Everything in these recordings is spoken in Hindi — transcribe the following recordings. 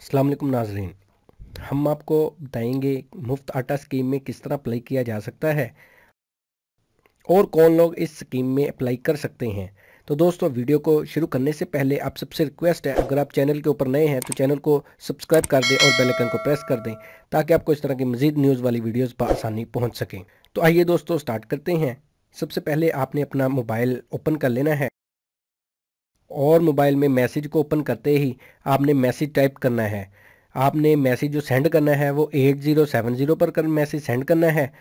अल्लाम नाजरीन हम आपको बताएंगे मुफ्त आटा स्कीम में किस तरह अप्लाई किया जा सकता है और कौन लोग इस स्कीम में अप्लाई कर सकते हैं तो दोस्तों वीडियो को शुरू करने से पहले आप सबसे रिक्वेस्ट है अगर आप चैनल के ऊपर नए हैं तो चैनल को सब्सक्राइब कर दें और बेल आइकन को प्रेस कर दें ताकि आपको इस तरह की मजीद न्यूज़ वाली पर आसानी पहुँच सकें तो आइए दोस्तों स्टार्ट करते हैं सबसे पहले आपने अपना मोबाइल ओपन कर लेना है और मोबाइल में मैसेज को ओपन करते ही आपने मैसेज टाइप करना है आपने मैसेज जो सेंड करना है वो एट ज़ीरो सेवन ज़ीरो पर कर मैसेज सेंड करना है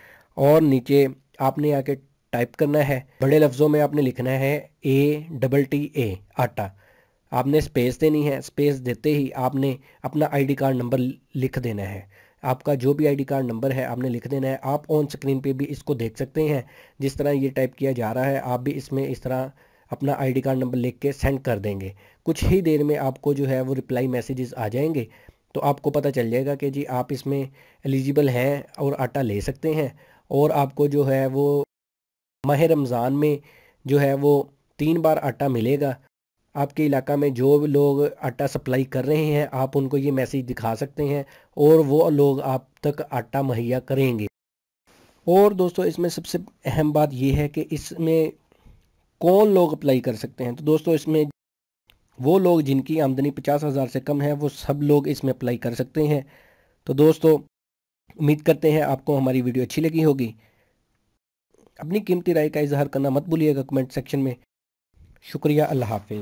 और नीचे आपने आके टाइप करना है बड़े लफ्ज़ों में आपने लिखना है ए डबल टी ए आटा आपने स्पेस देनी है स्पेस देते ही आपने अपना आईडी कार्ड नंबर लिख देना है आपका जो भी आईडी कार्ड नंबर है आपने लिख देना है आप ऑन स्क्रीन पे भी इसको देख सकते हैं जिस तरह ये टाइप किया जा रहा है आप भी इसमें इस तरह अपना आईडी कार्ड नंबर लिख के सेंड कर देंगे कुछ ही देर में आपको जो है वो रिप्लाई मैसेजेस आ जाएंगे तो आपको पता चल जाएगा कि जी आप इसमें एलिजिबल हैं और आटा ले सकते हैं और आपको जो है वो माह रमज़ान में जो है वो तीन बार आटा मिलेगा आपके इलाका में जो लोग आटा सप्लाई कर रहे हैं आप उनको ये मैसेज दिखा सकते हैं और वो लोग आप तक आटा मुहैया करेंगे और दोस्तों इसमें सबसे अहम बात यह है कि इसमें कौन लोग अप्लाई कर सकते हैं तो दोस्तों इसमें वो लोग जिनकी आमदनी पचास हज़ार से कम है वो सब लोग इसमें अप्लाई कर सकते हैं तो दोस्तों उम्मीद करते हैं आपको हमारी वीडियो अच्छी लगी होगी अपनी कीमती राय का इजहार करना मत भूलिएगा कमेंट सेक्शन में शुक्रिया अल्लाह हाफिज़